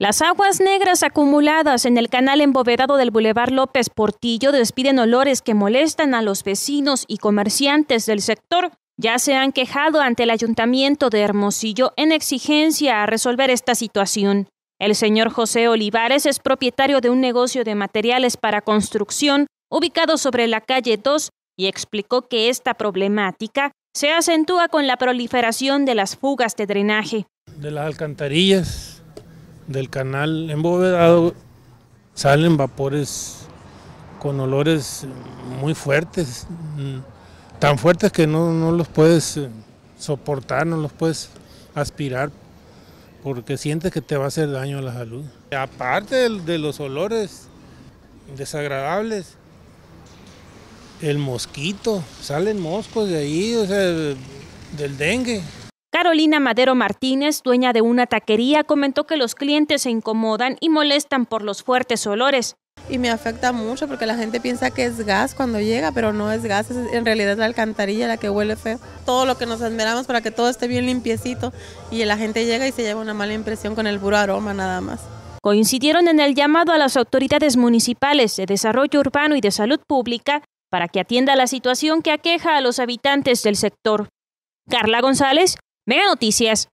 Las aguas negras acumuladas en el canal embovedado del Boulevard López Portillo despiden olores que molestan a los vecinos y comerciantes del sector. Ya se han quejado ante el ayuntamiento de Hermosillo en exigencia a resolver esta situación. El señor José Olivares es propietario de un negocio de materiales para construcción ubicado sobre la calle 2 y explicó que esta problemática se acentúa con la proliferación de las fugas de drenaje. De las alcantarillas del canal embovedado salen vapores con olores muy fuertes, mm, tan fuertes que no, no, los puedes eh, soportar, no los puedes aspirar, porque sientes que te va a hacer daño a la salud. Aparte de los olores desagradables, el mosquito, salen moscos de ahí, o sea, del dengue. Carolina Madero Martínez, dueña de una taquería, comentó que los clientes se incomodan y molestan por los fuertes olores. Y me afecta mucho porque la gente piensa que es gas cuando llega, pero no es gas, es en realidad es la alcantarilla la que huele feo. Todo lo que nos admiramos para que todo esté bien limpiecito y la gente llega y se lleva una mala impresión con el puro aroma nada más. Coincidieron en el llamado a las autoridades municipales de desarrollo urbano y de salud pública para que atienda la situación que aqueja a los habitantes del sector. Carla González, Mega Noticias